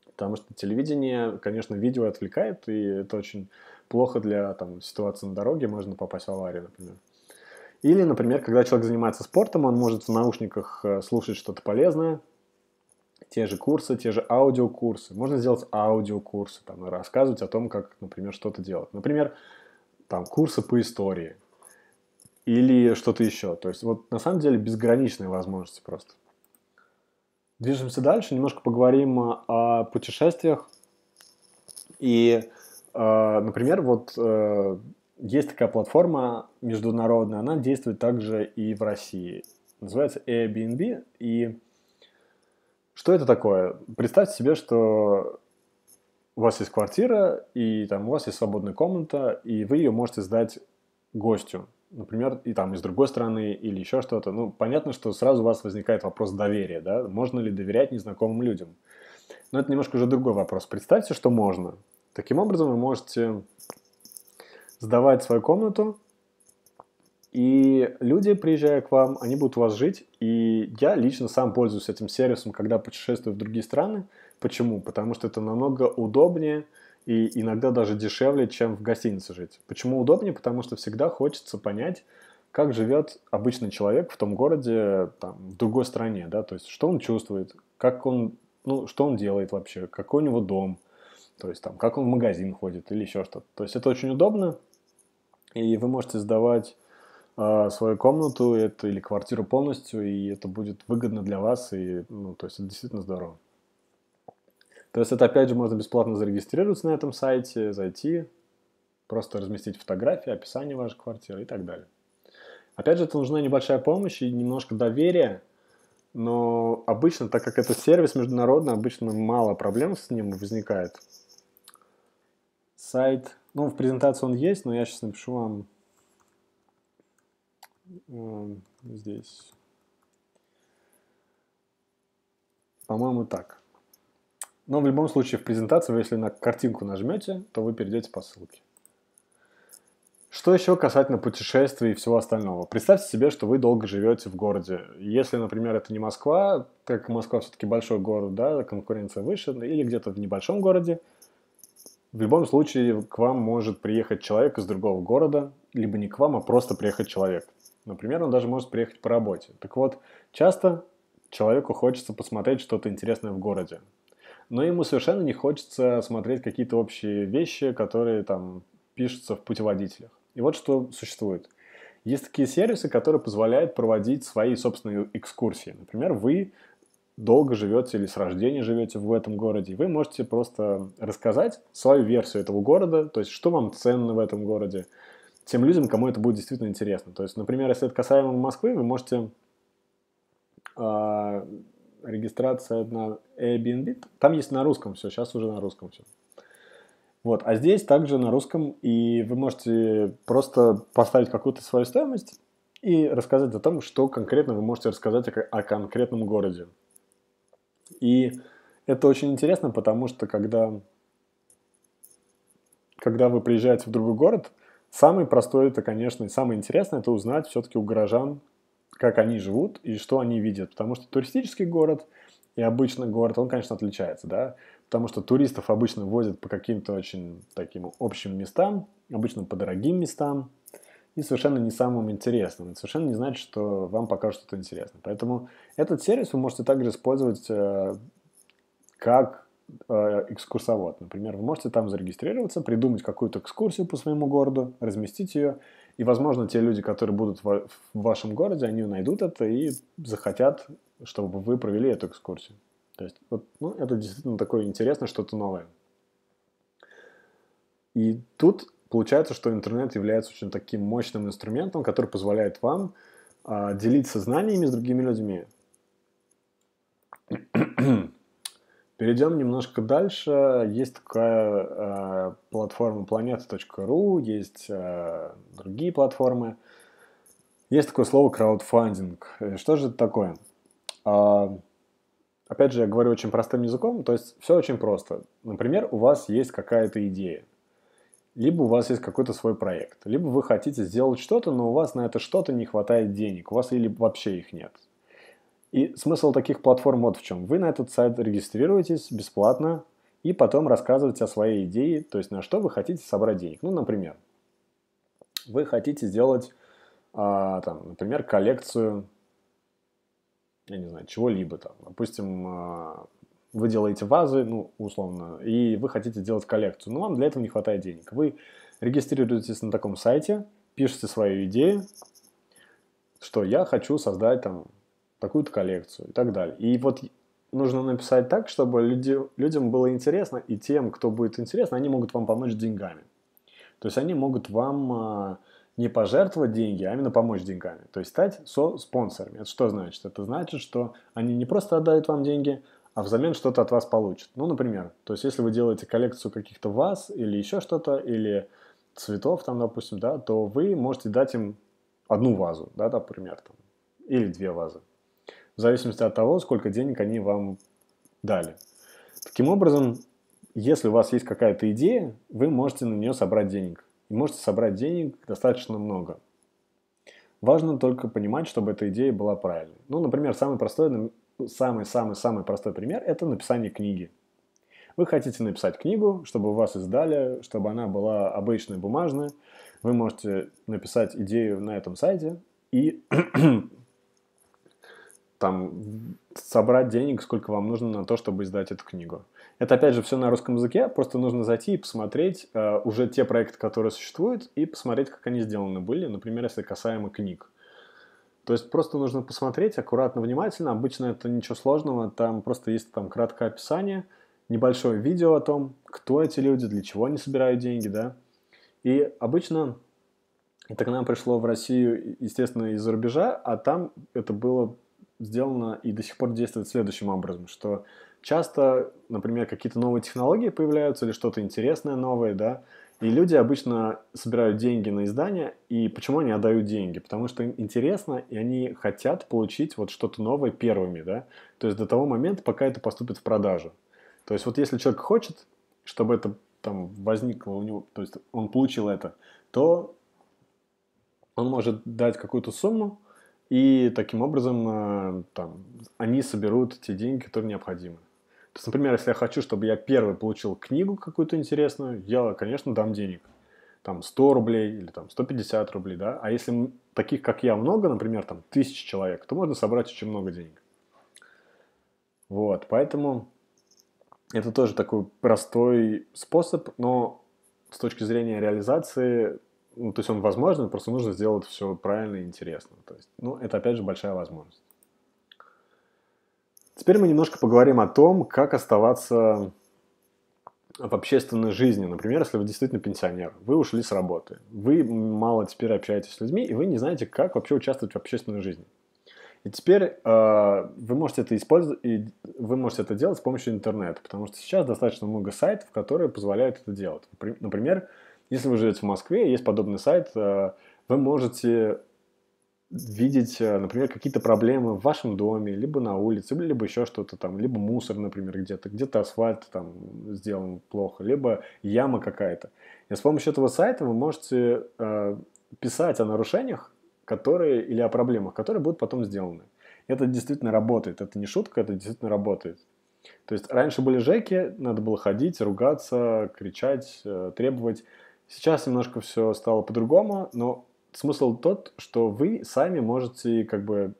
Speaker 1: Потому что телевидение, конечно, видео отвлекает, и это очень плохо для там, ситуации на дороге, можно попасть в аварию, например. Или, например, когда человек занимается спортом, он может в наушниках э, слушать что-то полезное, те же курсы, те же аудиокурсы. Можно сделать аудиокурсы, там, рассказывать о том, как, например, что-то делать. Например, там, курсы по истории или что-то еще. То есть вот на самом деле безграничные возможности просто. Движемся дальше, немножко поговорим о путешествиях. И Э, например, вот э, есть такая платформа международная, она действует также и в России. Называется Airbnb. И что это такое? Представьте себе, что у вас есть квартира, и там у вас есть свободная комната, и вы ее можете сдать гостю. Например, и там из другой страны, или еще что-то. Ну, понятно, что сразу у вас возникает вопрос доверия, да? Можно ли доверять незнакомым людям? Но это немножко уже другой вопрос. Представьте, что можно. Таким образом, вы можете сдавать свою комнату, и люди, приезжая к вам, они будут у вас жить. И я лично сам пользуюсь этим сервисом, когда путешествую в другие страны. Почему? Потому что это намного удобнее и иногда даже дешевле, чем в гостинице жить. Почему удобнее? Потому что всегда хочется понять, как живет обычный человек в том городе, там, в другой стране, да, то есть что он чувствует, как он, ну, что он делает вообще, какой у него дом – то есть там, как он в магазин ходит или еще что-то. То есть это очень удобно, и вы можете сдавать э, свою комнату это, или квартиру полностью, и это будет выгодно для вас, и, ну, то есть это действительно здорово. То есть это, опять же, можно бесплатно зарегистрироваться на этом сайте, зайти, просто разместить фотографии, описание вашей квартиры и так далее. Опять же, это нужна небольшая помощь и немножко доверия, но обычно, так как это сервис международный, обычно мало проблем с ним возникает сайт, ну, в презентации он есть, но я сейчас напишу вам эм, здесь. По-моему, так. Но в любом случае в презентации, вы если на картинку нажмете, то вы перейдете по ссылке. Что еще касательно путешествий и всего остального? Представьте себе, что вы долго живете в городе. Если, например, это не Москва, так как Москва все-таки большой город, да, конкуренция выше, или где-то в небольшом городе, в любом случае к вам может приехать человек из другого города, либо не к вам, а просто приехать человек. Например, он даже может приехать по работе. Так вот, часто человеку хочется посмотреть что-то интересное в городе. Но ему совершенно не хочется смотреть какие-то общие вещи, которые там пишутся в путеводителях. И вот что существует. Есть такие сервисы, которые позволяют проводить свои собственные экскурсии. Например, вы долго живете или с рождения живете в этом городе, вы можете просто рассказать свою версию этого города, то есть что вам ценно в этом городе, тем людям, кому это будет действительно интересно. То есть, например, если это касаемо Москвы, вы можете э, регистрация на Airbnb, там есть на русском все, сейчас уже на русском все. Вот, а здесь также на русском, и вы можете просто поставить какую-то свою стоимость и рассказать о том, что конкретно вы можете рассказать о, о конкретном городе. И это очень интересно, потому что когда, когда вы приезжаете в другой город, самый простой это, конечно, и самое интересное это узнать все-таки у горожан, как они живут и что они видят. Потому что туристический город и обычный город, он, конечно, отличается, да, потому что туристов обычно возят по каким-то очень таким общим местам, обычно по дорогим местам, и совершенно не самым интересным. Это совершенно не значит, что вам покажут что-то интересное. Поэтому этот сервис вы можете также использовать э, как э, экскурсовод. Например, вы можете там зарегистрироваться, придумать какую-то экскурсию по своему городу, разместить ее, и, возможно, те люди, которые будут в вашем городе, они найдут это и захотят, чтобы вы провели эту экскурсию. То есть, вот, ну, это действительно такое интересное, что-то новое. И тут Получается, что интернет является очень таким мощным инструментом, который позволяет вам а, делиться знаниями с другими людьми. Перейдем немножко дальше. Есть такая а, платформа planeta.ru, есть а, другие платформы. Есть такое слово краудфандинг. Э, что же это такое? А, опять же, я говорю очень простым языком, то есть все очень просто. Например, у вас есть какая-то идея либо у вас есть какой-то свой проект, либо вы хотите сделать что-то, но у вас на это что-то не хватает денег, у вас или вообще их нет. И смысл таких платформ вот в чем. Вы на этот сайт регистрируетесь бесплатно и потом рассказываете о своей идее, то есть на что вы хотите собрать денег. Ну, например, вы хотите сделать, а, там, например, коллекцию, я не знаю, чего-либо там, допустим, а, вы делаете вазы, ну, условно, и вы хотите делать коллекцию, но вам для этого не хватает денег. Вы регистрируетесь на таком сайте, пишете свою идею, что я хочу создать там такую-то коллекцию и так далее. И вот нужно написать так, чтобы люди, людям было интересно, и тем, кто будет интересно, они могут вам помочь деньгами. То есть они могут вам а, не пожертвовать деньги, а именно помочь деньгами. То есть стать со-спонсорами. Это что значит? Это значит, что они не просто отдают вам деньги, а взамен что-то от вас получит. Ну, например, то есть если вы делаете коллекцию каких-то ваз или еще что-то, или цветов там, допустим, да, то вы можете дать им одну вазу, да, например, там, или две вазы, в зависимости от того, сколько денег они вам дали. Таким образом, если у вас есть какая-то идея, вы можете на нее собрать денег. И можете собрать денег достаточно много. Важно только понимать, чтобы эта идея была правильной. Ну, например, самый простой самый-самый-самый простой пример – это написание книги. Вы хотите написать книгу, чтобы вас издали, чтобы она была обычная, бумажная. Вы можете написать идею на этом сайте и там собрать денег, сколько вам нужно на то, чтобы издать эту книгу. Это, опять же, все на русском языке, просто нужно зайти и посмотреть э, уже те проекты, которые существуют, и посмотреть, как они сделаны были, например, если касаемо книг. То есть просто нужно посмотреть аккуратно, внимательно. Обычно это ничего сложного, там просто есть там краткое описание, небольшое видео о том, кто эти люди, для чего они собирают деньги, да. И обычно это к нам пришло в Россию, естественно, из-за рубежа, а там это было сделано и до сих пор действует следующим образом, что часто, например, какие-то новые технологии появляются или что-то интересное новое, да, и люди обычно собирают деньги на издание. И почему они отдают деньги? Потому что им интересно, и они хотят получить вот что-то новое первыми, да? То есть до того момента, пока это поступит в продажу. То есть вот если человек хочет, чтобы это там возникло у него, то есть он получил это, то он может дать какую-то сумму, и таким образом э, там, они соберут те деньги, которые необходимы. То есть, например, если я хочу, чтобы я первый получил книгу какую-то интересную, я, конечно, дам денег. Там 100 рублей или там 150 рублей, да. А если таких, как я, много, например, там тысячи человек, то можно собрать очень много денег. Вот, поэтому это тоже такой простой способ, но с точки зрения реализации, ну, то есть он возможен, просто нужно сделать все правильно и интересно. То есть, ну, это опять же большая возможность. Теперь мы немножко поговорим о том, как оставаться в общественной жизни. Например, если вы действительно пенсионер, вы ушли с работы, вы мало теперь общаетесь с людьми, и вы не знаете, как вообще участвовать в общественной жизни. И теперь э, вы можете это использовать, и вы можете это делать с помощью интернета, потому что сейчас достаточно много сайтов, которые позволяют это делать. Например, если вы живете в Москве, есть подобный сайт, э, вы можете видеть, э, например, какие-то проблемы в вашем доме, либо на улице, либо еще что-то там, либо мусор, например, где-то, где-то асфальт там сделан плохо, либо яма какая-то. И с помощью этого сайта вы можете э, писать о нарушениях, которые или о проблемах, которые будут потом сделаны. Это действительно работает, это не шутка, это действительно работает. То есть раньше были жеки, надо было ходить, ругаться, кричать, э, требовать. Сейчас немножко все стало по-другому, но смысл тот, что вы сами можете как бы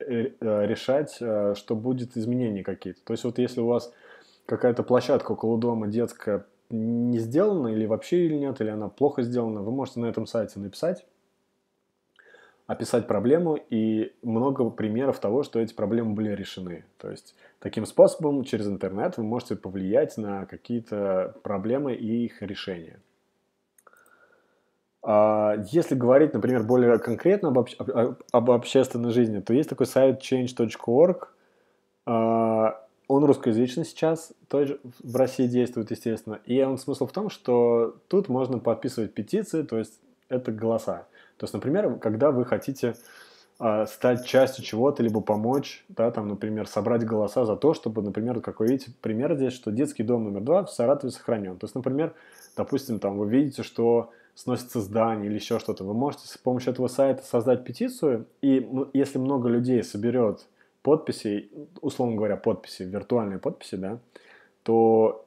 Speaker 1: э, э, решать, э, что будет изменения какие-то. То есть вот если у вас какая-то площадка около дома детская не сделана или вообще или нет, или она плохо сделана, вы можете на этом сайте написать, описать проблему и много примеров того, что эти проблемы были решены. То есть таким способом через интернет вы можете повлиять на какие-то проблемы и их решение а Если говорить, например, более конкретно об, об, об, общественной жизни, то есть такой сайт change.org. А, он русскоязычный сейчас, тоже в России действует, естественно. И он смысл в том, что тут можно подписывать петиции, то есть это голоса. То есть, например, когда вы хотите а, стать частью чего-то, либо помочь, да, там, например, собрать голоса за то, чтобы, например, как вы видите, пример здесь, что детский дом номер два в Саратове сохранен. То есть, например, допустим, там вы видите, что сносится здание или еще что-то. Вы можете с помощью этого сайта создать петицию, и ну, если много людей соберет подписи, условно говоря, подписи, виртуальные подписи, да, то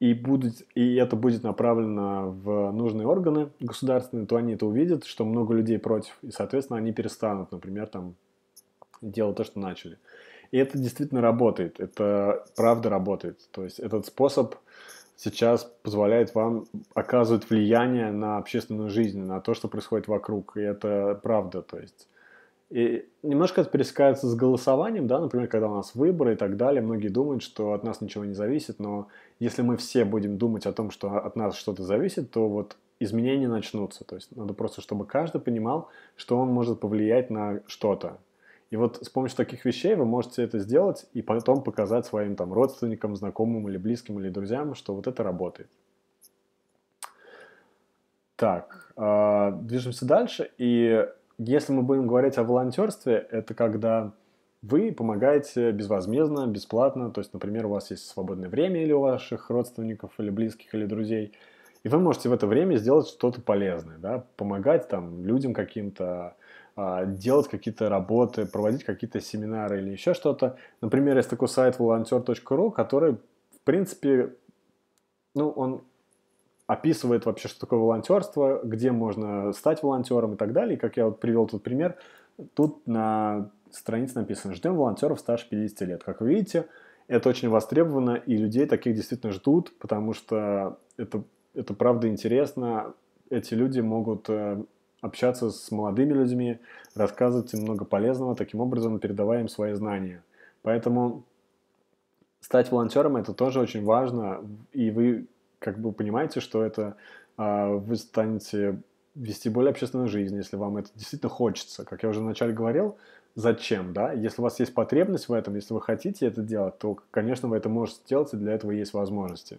Speaker 1: и, будет, и это будет направлено в нужные органы государственные, то они это увидят, что много людей против, и, соответственно, они перестанут, например, там, делать то, что начали. И это действительно работает, это правда работает. То есть этот способ сейчас позволяет вам оказывать влияние на общественную жизнь, на то, что происходит вокруг. И это правда. То есть и немножко это пересекается с голосованием, да, например, когда у нас выборы и так далее, многие думают, что от нас ничего не зависит, но если мы все будем думать о том, что от нас что-то зависит, то вот изменения начнутся. То есть надо просто, чтобы каждый понимал, что он может повлиять на что-то. И вот с помощью таких вещей вы можете это сделать и потом показать своим там родственникам, знакомым или близким или друзьям, что вот это работает. Так, э, движемся дальше. И если мы будем говорить о волонтерстве, это когда вы помогаете безвозмездно, бесплатно. То есть, например, у вас есть свободное время или у ваших родственников, или близких, или друзей. И вы можете в это время сделать что-то полезное, да, помогать там людям каким-то, а, делать какие-то работы, проводить какие-то семинары или еще что-то. Например, есть такой сайт volunteer.ru, который, в принципе, ну, он описывает вообще, что такое волонтерство, где можно стать волонтером и так далее. И как я вот привел тут пример, тут на странице написано «Ждем волонтеров старше 50 лет». Как вы видите, это очень востребовано, и людей таких действительно ждут, потому что это, это правда интересно. Эти люди могут э, общаться с молодыми людьми, рассказывать им много полезного, таким образом передавая им свои знания. Поэтому стать волонтером это тоже очень важно, и вы как бы понимаете, что это а, вы станете вести более общественную жизнь, если вам это действительно хочется. Как я уже вначале говорил, зачем, да? Если у вас есть потребность в этом, если вы хотите это делать, то, конечно, вы это можете сделать, и для этого есть возможности.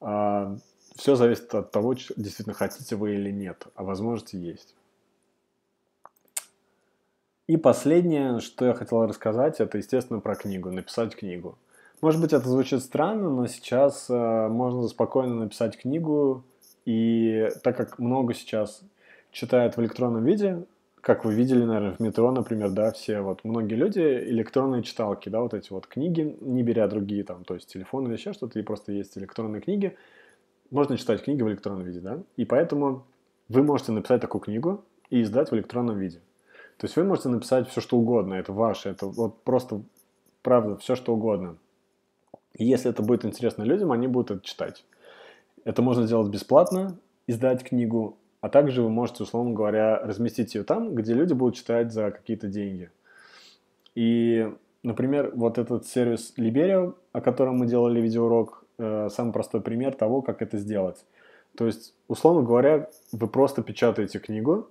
Speaker 1: А, все зависит от того, действительно хотите вы или нет, а возможности есть. И последнее, что я хотел рассказать, это, естественно, про книгу, написать книгу. Может быть, это звучит странно, но сейчас э, можно спокойно написать книгу, и так как много сейчас читают в электронном виде, как вы видели, наверное, в метро, например, да, все вот многие люди электронные читалки, да, вот эти вот книги, не беря другие там, то есть телефон или еще что-то, и просто есть электронные книги – можно читать книги в электронном виде, да? И поэтому вы можете написать такую книгу и издать в электронном виде. То есть вы можете написать все, что угодно, это ваше, это вот просто, правда, все, что угодно. И если это будет интересно людям, они будут это читать. Это можно сделать бесплатно, издать книгу, а также вы можете, условно говоря, разместить ее там, где люди будут читать за какие-то деньги. И, например, вот этот сервис Liberio, о котором мы делали видеоурок, Э, самый простой пример того, как это сделать. То есть, условно говоря, вы просто печатаете книгу,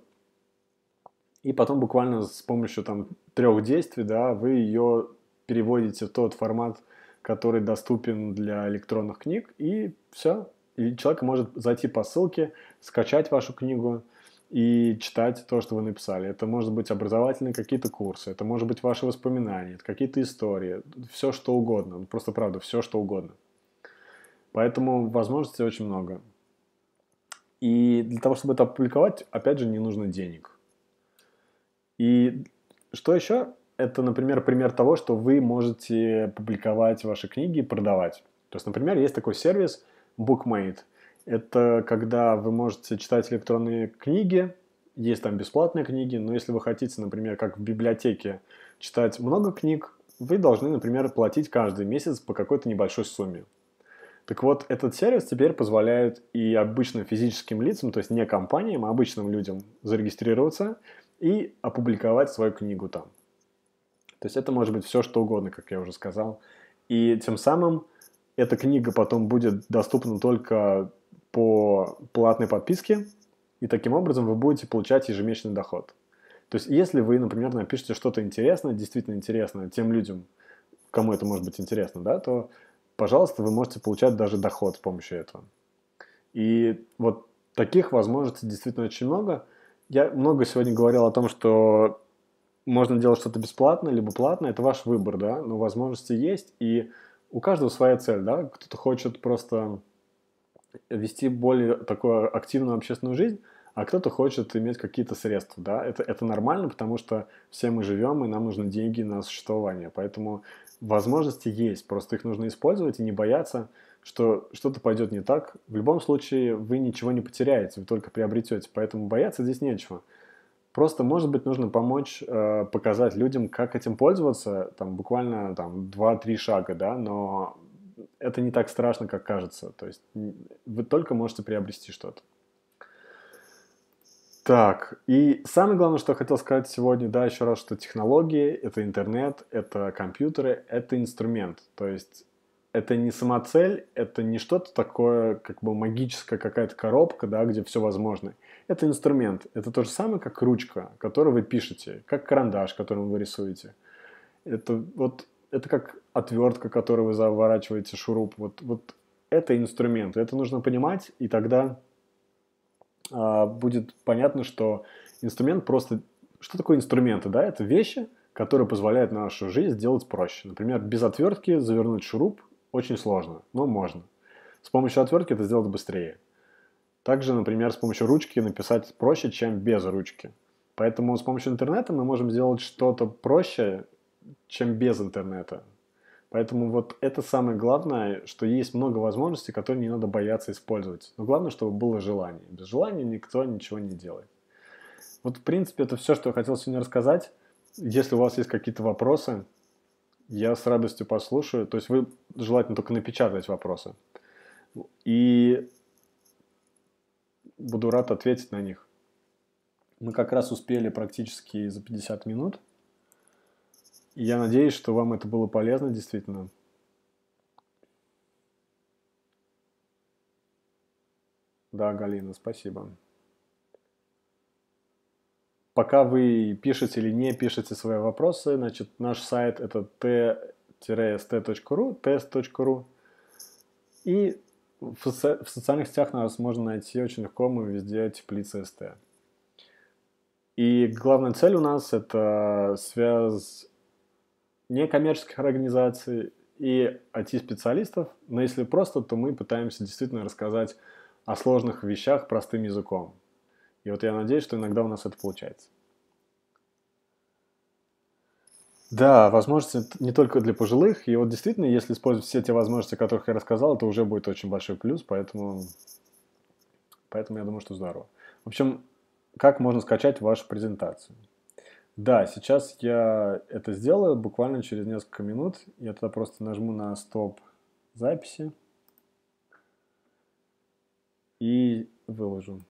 Speaker 1: и потом буквально с помощью там трех действий, да, вы ее переводите в тот формат, который доступен для электронных книг, и все. И человек может зайти по ссылке, скачать вашу книгу, и читать то, что вы написали. Это может быть образовательные какие-то курсы, это может быть ваши воспоминания, какие-то истории, все что угодно. Ну, просто правда, все что угодно. Поэтому возможностей очень много. И для того, чтобы это опубликовать, опять же, не нужно денег. И что еще? Это, например, пример того, что вы можете публиковать ваши книги и продавать. То есть, например, есть такой сервис Bookmate. Это когда вы можете читать электронные книги, есть там бесплатные книги, но если вы хотите, например, как в библиотеке читать много книг, вы должны, например, платить каждый месяц по какой-то небольшой сумме. Так вот, этот сервис теперь позволяет и обычным физическим лицам, то есть не компаниям, а обычным людям зарегистрироваться и опубликовать свою книгу там. То есть это может быть все, что угодно, как я уже сказал. И тем самым эта книга потом будет доступна только по платной подписке, и таким образом вы будете получать ежемесячный доход. То есть если вы, например, напишете что-то интересное, действительно интересное тем людям, кому это может быть интересно, да, то пожалуйста, вы можете получать даже доход с помощью этого. И вот таких возможностей действительно очень много. Я много сегодня говорил о том, что можно делать что-то бесплатно, либо платно, это ваш выбор, да, но возможности есть, и у каждого своя цель, да, кто-то хочет просто вести более такую активную общественную жизнь, а кто-то хочет иметь какие-то средства, да, это, это нормально, потому что все мы живем, и нам нужны деньги на существование, поэтому возможности есть, просто их нужно использовать и не бояться, что что-то пойдет не так. В любом случае вы ничего не потеряете, вы только приобретете, поэтому бояться здесь нечего. Просто, может быть, нужно помочь э, показать людям, как этим пользоваться, там, буквально там 2-3 шага, да, но это не так страшно, как кажется. То есть вы только можете приобрести что-то. Так, и самое главное, что я хотел сказать сегодня, да, еще раз, что технологии — это интернет, это компьютеры, это инструмент. То есть это не самоцель, это не что-то такое, как бы магическая какая-то коробка, да, где все возможно. Это инструмент. Это то же самое, как ручка, которую вы пишете, как карандаш, которым вы рисуете. Это вот это как отвертка, которую вы заворачиваете шуруп. Вот, вот это инструмент. Это нужно понимать, и тогда а, будет понятно, что инструмент просто... Что такое инструменты, да? Это вещи, которые позволяют нашу жизнь сделать проще. Например, без отвертки завернуть шуруп очень сложно, но можно. С помощью отвертки это сделать быстрее. Также, например, с помощью ручки написать проще, чем без ручки. Поэтому с помощью интернета мы можем сделать что-то проще, чем без интернета. Поэтому вот это самое главное, что есть много возможностей, которые не надо бояться использовать. Но главное, чтобы было желание. Без желания никто ничего не делает. Вот, в принципе, это все, что я хотел сегодня рассказать. Если у вас есть какие-то вопросы, я с радостью послушаю. То есть вы желательно только напечатать вопросы. И буду рад ответить на них. Мы как раз успели практически за 50 минут – я надеюсь, что вам это было полезно, действительно. Да, Галина, спасибо. Пока вы пишете или не пишете свои вопросы, значит, наш сайт это t-st.ru, test.ru. И в, соци в социальных сетях нас можно найти очень легко, мы везде теплица СТ. И главная цель у нас это связь некоммерческих организаций и IT-специалистов, но если просто, то мы пытаемся действительно рассказать о сложных вещах простым языком. И вот я надеюсь, что иногда у нас это получается. Да, возможности не только для пожилых. И вот действительно, если использовать все те возможности, о которых я рассказал, это уже будет очень большой плюс, поэтому, поэтому я думаю, что здорово. В общем, как можно скачать вашу презентацию? Да, сейчас я это сделаю буквально через несколько минут. Я тогда просто нажму на стоп записи и выложу.